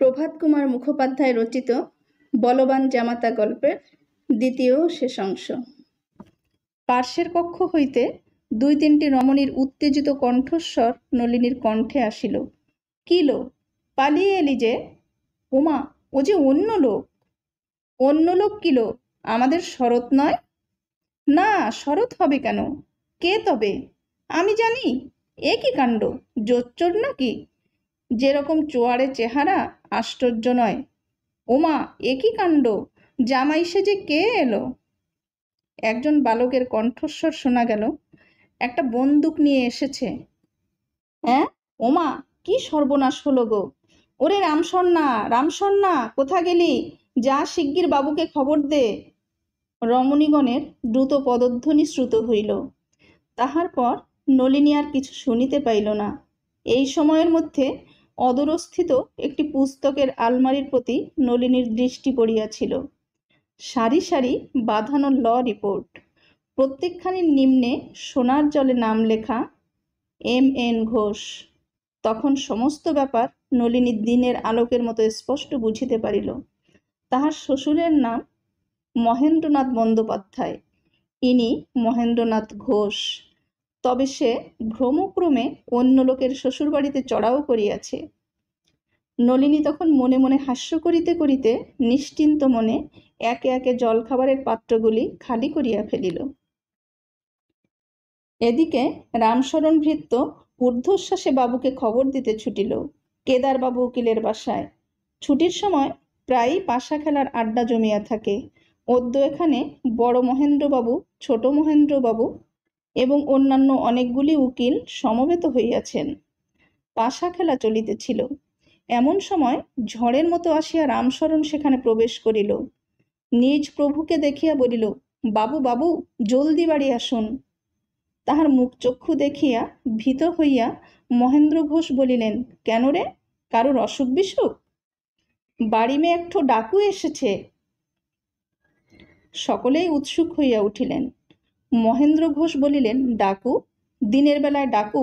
প্রভাত কুমার মুখোপাধ্যায় রচিত বলবান জামাতা গল্পের দ্বিতীয় শেষ অংশ পার্শ্বের কক্ষ হইতে দুই তিনটি রমণীর উত্তেজিত কণ্ঠস্বর নলিনীর কণ্ঠে আসিল কি লো পালিয়ে এলি যে উমা ও যে অন্য লোক অন্য লোক কি লো আমাদের শরৎ নয় না শরৎ হবে কেন কে তবে আমি জানি এ কি কাণ্ড জোচ্চোর নাকি যেরকম চোয়ারে চেহারা আশ্চর্য নয় ওমা এ কাণ্ড জামাই সে যে কে এলো একজন বালকের কণ্ঠস্বর শোনা গেল একটা বন্দুক নিয়ে এসেছে হ্যাঁ ওমা কি সর্বনাশ হলো গো ওরে রামসন্না রামসন্না কোথা গেলি যা শিগগির বাবুকে খবর দে রমণীগণের দ্রুত পদধ্বনি শ্রুত হইল তাহার পর নলিনী আর কিছু শুনিতে পাইল না এই সময়ের মধ্যে অদূরস্থিত একটি পুস্তকের আলমারির প্রতি নলিনীর দৃষ্টি পড়িয়াছিল সারি সারি বাঁধানো ল রিপোর্ট প্রত্যেকখানির নিম্নে সোনার জলে নাম লেখা এম এন ঘোষ তখন সমস্ত ব্যাপার নলিনী দিনের আলোকের মতো স্পষ্ট বুঝিতে পারিল তাহার শ্বশুরের নাম মহেন্দ্রনাথ বন্দ্যোপাধ্যায় ইনি মহেন্দ্রনাথ ঘোষ তবে সে ভ্রমক্রমে অন্য লোকের শ্বশুরবাড়িতে চড়াও করিয়াছে নলিনী তখন মনে মনে হাস্য করিতে করিতে নিশ্চিন্ত মনে একে একে জলখাবারের পাত্রগুলি খালি করিয়া ফেলিল এদিকে রামশরণ ভৃত্য ঊর্ধ্বশ্বাসে বাবুকে খবর দিতে ছুটিল কেদারবাবু উকিলের বাসায় ছুটির সময় প্রায়ই পাশা খেলার আড্ডা জমিয়া থাকে অদ্য এখানে বড় মহেন্দ্রবাবু ছোট মহেন্দ্রবাবু এবং অন্যান্য অনেকগুলি উকিল সমবেত হইয়াছেন পাশা খেলা চলিতেছিল এমন সময় ঝড়ের মতো আসিয়া রামশরণ সেখানে প্রবেশ করিল নিজ প্রভুকে দেখিয়া বলিল বাবু বাবু জলদি বাড়ি আসুন তাহার মুখ চক্ষু দেখিয়া ভীত হইয়া মহেন্দ্র ঘোষ বলিলেন কেন রে কারোর অসুখ বিসুখ বাড়ি মেয়ে একঠো ডাকু এসেছে সকলেই উৎসুক হইয়া উঠিলেন মহেন্দ্র ঘোষ বলিলেন ডাকু দিনের বেলায় ডাকু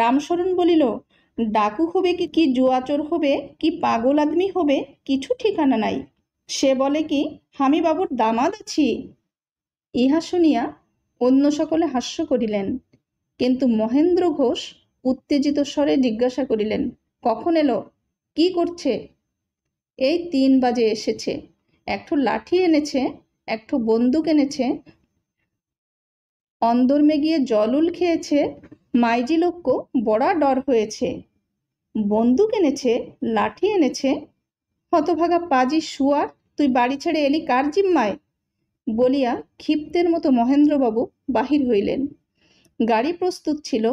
রামশরণ বলিল ডাকু হবে কি কি জুয়াচোর হবে কি পাগল আদমি হবে কিছু ঠিকানা নাই সে বলে কি হামি বাবুর দামাদ আছি ইহা শুনিয়া অন্য সকলে হাস্য করিলেন কিন্তু মহেন্দ্র ঘোষ উত্তেজিত স্বরে জিজ্ঞাসা করিলেন কখন এলো কি করছে এই তিন বাজে এসেছে একটু লাঠি এনেছে একটু বন্দুক এনেছে অন্দর গিয়ে জলুল খেয়েছে মাইজি লোক্য বড়া ডর হয়েছে বন্দুক এনেছে লাঠি এনেছে হতভাগা পাজি শুয়ার তুই বাড়ি ছেড়ে এলি কার জিম্মায় বলিয়া ক্ষিপ্তের মতো মহেন্দ্রবাবু বাহির হইলেন গাড়ি প্রস্তুত ছিল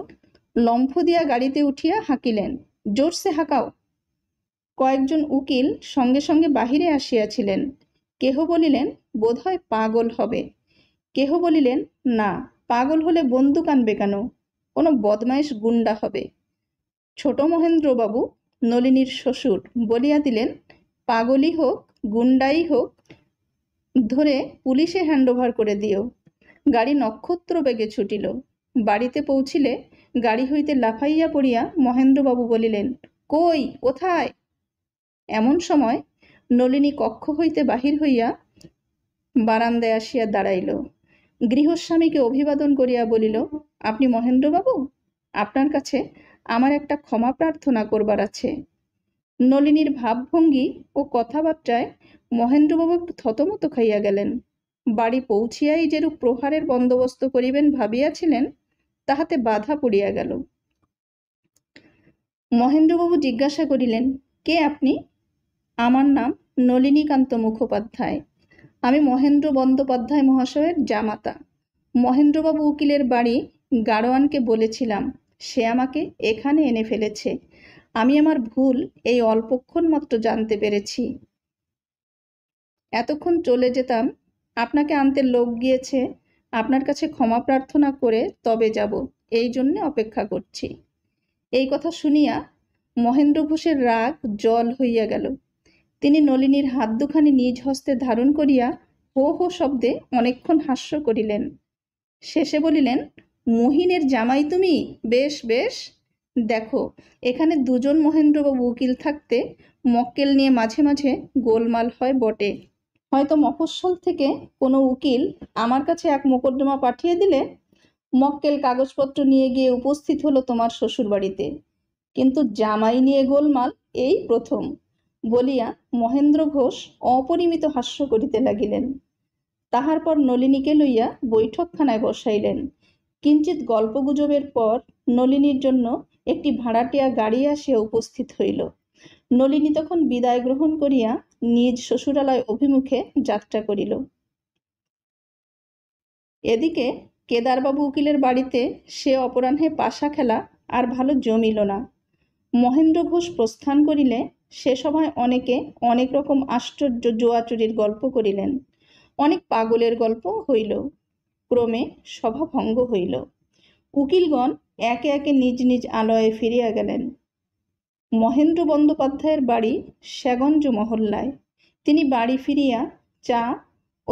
লম্ফ দিয়া গাড়িতে উঠিয়া হাঁকিলেন জোরসে হাঁকাও কয়েকজন উকিল সঙ্গে সঙ্গে বাহিরে আসিয়াছিলেন কেহ বলিলেন বোধহয় পাগল হবে কেহ বলিলেন না পাগল হলে বন্দুক আনবে কেন কোনো বদমাইশ গুন্ডা হবে ছোট মহেন্দ্রবাবু নলিনীর শ্বশুর বলিয়া দিলেন পাগলই হোক গুন্ডাই হোক ধরে পুলিশে হ্যান্ডওভার করে দিও গাড়ি নক্ষত্র বেগে ছুটিল বাড়িতে পৌঁছিলে গাড়ি হইতে লাফাইয়া পড়িয়া মহেন্দ্রবাবু বলিলেন কই কোথায় এমন সময় নলিনী কক্ষ হইতে বাহির হইয়া বারান্দায় আসিয়া দাঁড়াইল গৃহস্বামীকে অভিবাদন করিয়া বলিল আপনি মহেন্দ্রবাবু আপনার কাছে আমার একটা ক্ষমা প্রার্থনা করবার আছে নলিনীর ভাবভঙ্গি ও কথাবার্তায় মহেন্দ্রবাবু একটু থতমত খাইয়া গেলেন বাড়ি পৌঁছিয়াই যেরূপ প্রহারের বন্দোবস্ত করিবেন ভাবিয়াছিলেন তাহাতে বাধা পড়িয়া গেল মহেন্দ্রবাবু জিজ্ঞাসা করিলেন কে আপনি আমার নাম নলিনীকান্ত মুখোপাধ্যায় আমি মহেন্দ্র বন্দ্যোপাধ্যায় মহাশয়ের জামাতা মহেন্দ্রবাবু উকিলের বাড়ি গাড়োয়ানকে বলেছিলাম সে আমাকে এখানে এনে ফেলেছে আমি আমার ভুল এই অল্পক্ষণ মাত্র জানতে পেরেছি এতক্ষণ চলে যেতাম আপনাকে আনতে লোক গিয়েছে আপনার কাছে ক্ষমা প্রার্থনা করে তবে যাব এই জন্য অপেক্ষা করছি এই কথা শুনিয়া মহেন্দ্র ঘোষের রাগ জল হইয়া গেল তিনি নলিনীর হাত দুখানি নিজ হস্তে ধারণ করিয়া হো হো শব্দে অনেকক্ষণ হাস্য করিলেন শেষে বলিলেন মহিনের জামাই তুমি বেশ বেশ দেখো এখানে দুজন মহেন্দ্রবাবু উকিল থাকতে মক্কেল নিয়ে মাঝে মাঝে গোলমাল হয় বটে হয়তো মফস্বল থেকে কোনো উকিল আমার কাছে এক মোকদ্দমা পাঠিয়ে দিলে মক্কেল কাগজপত্র নিয়ে গিয়ে উপস্থিত হলো তোমার শ্বশুরবাড়িতে কিন্তু জামাই নিয়ে গোলমাল এই প্রথম বলিয়া মহেন্দ্র ঘোষ অপরিমিত হাস্য করিতে লাগিলেন তাহার পর নলিনীকে লইয়া বৈঠকখানায় বসাইলেন কিঞ্চিত গল্পগুজবের পর নলিনীর জন্য একটি ভাড়াটিয়া গাড়ি আসিয়া উপস্থিত হইল নলিনী তখন বিদায় গ্রহণ করিয়া নিজ শ্বশুরালয় অভিমুখে যাত্রা করিল এদিকে কেদারবাবু উকিলের বাড়িতে সে অপরাহ্নে পাশা খেলা আর ভালো জমিল না মহেন্দ্র ঘোষ প্রস্থান করিলে সে সময় অনেকে অনেক রকম আশ্চর্য জোয়াচুরির গল্প করিলেন অনেক পাগলের গল্প হইল ক্রমে সভা ভঙ্গ হইল উকিলগণ একে একে নিজ নিজ আলয়ে ফিরিয়া গেলেন মহেন্দ্র বন্দ্যোপাধ্যায়ের বাড়ি শ্যাগঞ্জ মহল্লায় তিনি বাড়ি ফিরিয়া চা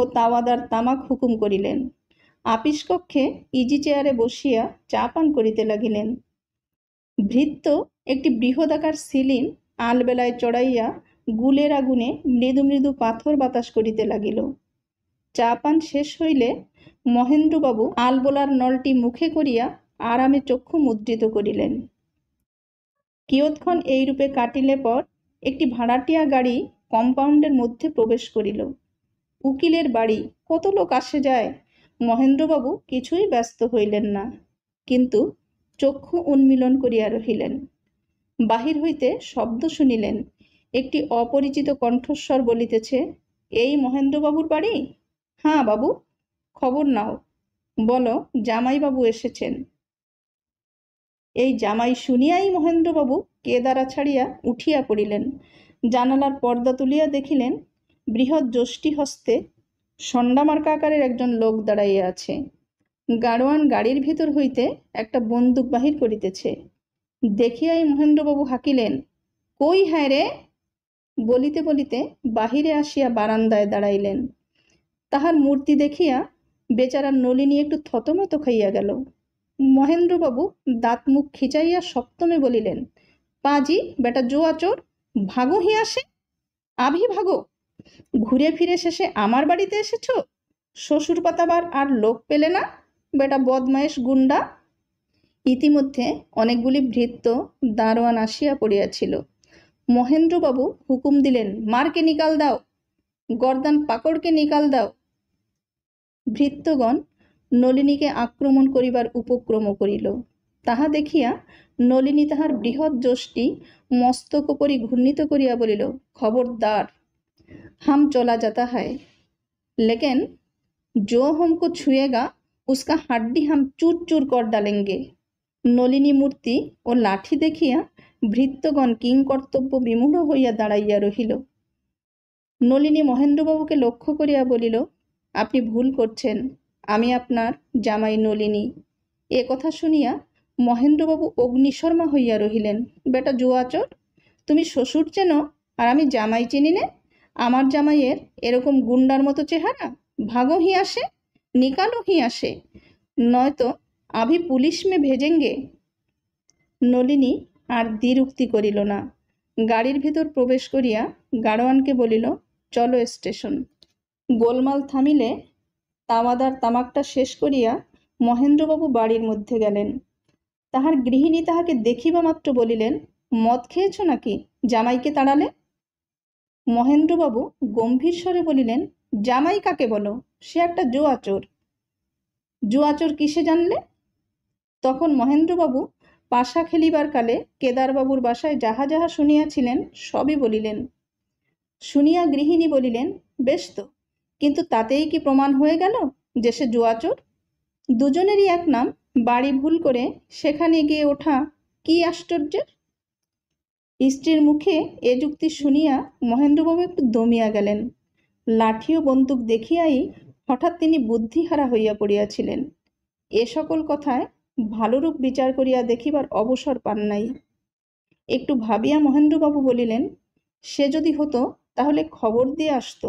ও তাওয়াদার তামাক হুকুম করিলেন আপিস কক্ষে ইজি চেয়ারে বসিয়া চা পান করিতে লাগিলেন ভৃত্য একটি বৃহদাকার সিলিন আলবেলায় চড়াইয়া গুলের আগুনে মৃদু মৃদু পাথর বাতাস করিতে লাগিল চা পান শেষ হইলে মহেন্দ্রবাবু আলবোলার নলটি মুখে করিয়া আরামে চক্ষু মুদ্রিত করিলেন কিয়ৎক্ষণ এইরূপে কাটিলে পর একটি ভাড়াটিয়া গাড়ি কম্পাউন্ডের মধ্যে প্রবেশ করিল উকিলের বাড়ি কত লোক আসে যায় মহেন্দ্রবাবু কিছুই ব্যস্ত হইলেন না কিন্তু চক্ষু উন্মিলন করিয়া রহিলেন বাহির হইতে শব্দ শুনিলেন একটি অপরিচিত কণ্ঠস্বর বলিতেছে এই মহেন্দ্রবাবুর বাড়ি হ্যাঁ বাবু খবর নাও বলো জামাইবাবু এসেছেন এই জামাই শুনিয়াই মহেন্দ্রবাবু কেদারা ছাড়িয়া উঠিয়া পড়িলেন জানালার পর্দা তুলিয়া দেখিলেন বৃহৎ যষ্টি হস্তে সন্ডামার্কা আকারের একজন লোক দাঁড়াইয়া আছে গাড়োয়ান গাড়ির ভিতর হইতে একটা বন্দুক বাহির করিতেছে দেখিয়াই মহেন্দ্রবাবু হাঁকিলেন কই হায় রে বলিতে বলিতে বাহিরে আসিয়া বারান্দায় দাঁড়াইলেন তাহার মূর্তি দেখিয়া বেচারার নলিনী একটু থতমত খাইয়া গেল মহেন্দ্রবাবু দাঁত মুখ খিচাইয়া সপ্তমে বলিলেন পাজি বেটা জো আচর ভাগো হি আসে আভি ভাগো ঘুরে ফিরে শেষে আমার বাড়িতে এসেছ শ্বশুর পাতাবার আর লোক পেলে না বেটা বদমায়েশ গুন্ডা ইতিমধ্যে অনেকগুলি ভৃত্য দারোয়ান আসিয়া পড়িয়াছিল মহেন্দ্রবাবু হুকুম দিলেন মারকে নিকাল দাও গর্দান পাকড়কে নিকাল দাও ভৃত্যগণ নলিনীকে আক্রমণ করিবার উপক্রম করিল তাহা দেখিয়া নলিনী তাহার বৃহৎ যষ্টি করি ঘূর্ণিত করিয়া বলিল খবরদার হাম চলা যাতা হয় জো जो हमको ছুঁয়েগা উস্কা হাড্ডি হাম চুর চুর কর ডালেঙ্গে নলিনী মূর্তি ও লাঠি দেখিয়া ভৃত্যগণ কিংকর্তব্য বিমূঢ় হইয়া দাঁড়াইয়া রহিল নলিনী মহেন্দ্রবাবুকে লক্ষ্য করিয়া বলিল আপনি ভুল করছেন আমি আপনার জামাই নলিনী এ কথা শুনিয়া মহেন্দ্রবাবু অগ্নিশর্মা হইয়া রহিলেন বেটা জুয়াচর তুমি শ্বশুর চেনো আর আমি জামাই চিনি নে আমার জামাইয়ের এরকম গুন্ডার মতো চেহারা ভাগও হি আসে নিকালও হি আসে নয়তো আভি পুলিশ মে ভেজেঙ্গে নলিনী আর দ্বিরুক্তি করিল না গাড়ির ভিতর প্রবেশ করিয়া গাড়োয়ানকে বলিল চলো স্টেশন গোলমাল থামিলে তামাদার তামাকটা শেষ করিয়া মহেন্দ্রবাবু বাড়ির মধ্যে গেলেন তাহার গৃহিণী তাহাকে দেখিবা মাত্র বলিলেন মদ খেয়েছ নাকি জামাইকে তাড়ালে মহেন্দ্রবাবু গম্ভীর স্বরে বলিলেন জামাই কাকে বলো সে একটা জোয়াচোর জোয়াচোর কিসে জানলে তখন মহেন্দ্রবাবু পাশা খেলিবার কালে কেদারবাবুর বাসায় যাহা যাহা শুনিয়াছিলেন সবই বলিলেন শুনিয়া গৃহিণী বলিলেন বেশ তো কিন্তু তাতেই কি প্রমাণ হয়ে গেল যে সে জুয়াচোর দুজনেরই এক নাম বাড়ি ভুল করে সেখানে গিয়ে ওঠা কি আশ্চর্যের স্ত্রীর মুখে এ যুক্তি শুনিয়া মহেন্দ্রবাবু একটু দমিয়া গেলেন লাঠি ও বন্দুক দেখিয়াই হঠাৎ তিনি বুদ্ধিহারা হইয়া পড়িয়াছিলেন এ সকল কথায় ভালোরূপ বিচার করিয়া দেখিবার অবসর পান নাই একটু ভাবিয়া মহেন্দ্রবাবু বলিলেন সে যদি হতো তাহলে খবর দিয়ে আসতো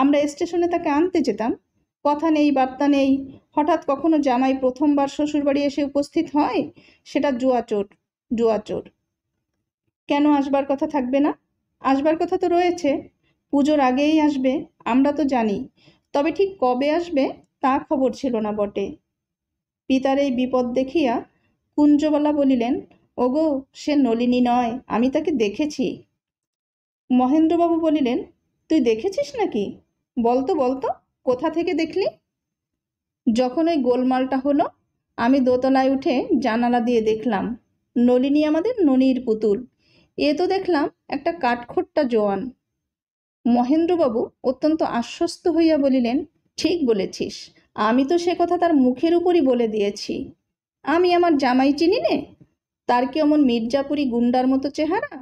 আমরা স্টেশনে তাকে আনতে যেতাম কথা নেই বার্তা নেই হঠাৎ কখনো জামাই প্রথমবার শ্বশুরবাড়ি এসে উপস্থিত হয় সেটা জুয়াচোর জুয়াচোর কেন আসবার কথা থাকবে না আসবার কথা তো রয়েছে পুজোর আগেই আসবে আমরা তো জানি তবে ঠিক কবে আসবে তা খবর ছিল না বটে পিতার এই বিপদ দেখিয়া কুঞ্জবালা বলিলেন ওগো সে নলিনী নয় আমি তাকে দেখেছি মহেন্দ্রবাবু বলিলেন তুই দেখেছিস নাকি বলতো বলতো কোথা থেকে দেখলি যখন ওই গোলমালটা হলো আমি দোতলায় উঠে জানালা দিয়ে দেখলাম নলিনী আমাদের ননির পুতুল এ তো দেখলাম একটা কাঠখোট্টা জোয়ান মহেন্দ্রবাবু অত্যন্ত আশ্বস্ত হইয়া বলিলেন ঠিক বলেছিস আমি তো সে কথা তার মুখের উপরই বলে দিয়েছি আমি আমার জামাই চিনি নে তার কি অমন মির্জাপুরি গুন্ডার মতো চেহারা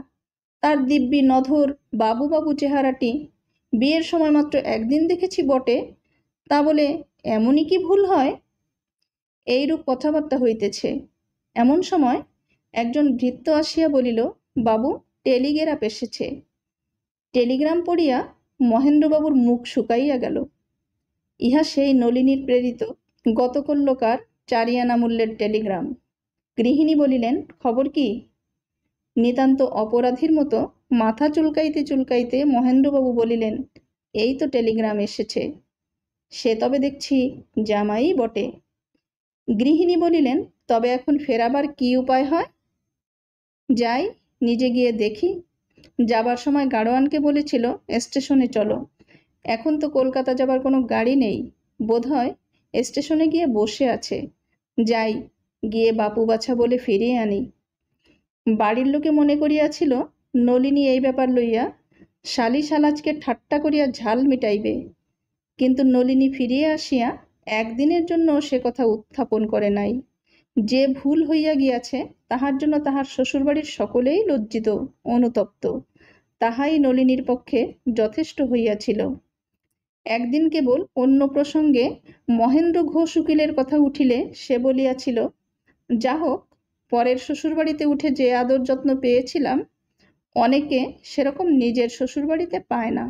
তার দিব্যি নধর বাবু বাবু চেহারাটি বিয়ের সময় মাত্র একদিন দেখেছি বটে তা বলে এমনই কি ভুল হয় এইরূপ কথাবার্তা হইতেছে এমন সময় একজন ভৃত্য আসিয়া বলিল বাবু টেলিগ্রাফ এসেছে টেলিগ্রাম পড়িয়া মহেন্দ্রবাবুর মুখ শুকাইয়া গেল ইহা সেই নলিনীর প্রেরিত গতকল্যকার চারিয়ানা মূল্যের টেলিগ্রাম গৃহিণী বলিলেন খবর কি নিতান্ত অপরাধীর মতো মাথা চুলকাইতে চুলকাইতে মহেন্দ্রবাবু বলিলেন এই তো টেলিগ্রাম এসেছে সে তবে দেখছি জামাই বটে গৃহিণী বলিলেন তবে এখন ফেরাবার কি উপায় হয় যাই নিজে গিয়ে দেখি যাবার সময় গাড়োয়ানকে বলেছিল স্টেশনে চলো এখন তো কলকাতা যাবার কোনো গাড়ি নেই বোধহয় স্টেশনে গিয়ে বসে আছে যাই গিয়ে বাপু বাছা বলে ফিরিয়ে আনি বাড়ির লোকে মনে করিয়াছিল নলিনী এই ব্যাপার লইয়া শালি সালাজকে ঠাট্টা করিয়া ঝাল মিটাইবে কিন্তু নলিনী ফিরিয়ে আসিয়া একদিনের জন্য সে কথা উত্থাপন করে নাই যে ভুল হইয়া গিয়াছে তাহার জন্য তাহার শ্বশুরবাড়ির সকলেই লজ্জিত অনুতপ্ত তাহাই নলিনীর পক্ষে যথেষ্ট হইয়াছিল একদিন কেবল অন্য প্রসঙ্গে মহেন্দ্র ঘোষ উকিলের কথা উঠিলে সে বলিয়াছিল যা হোক পরের শ্বশুরবাড়িতে উঠে যে আদর যত্ন পেয়েছিলাম অনেকে সেরকম নিজের শ্বশুরবাড়িতে পায় না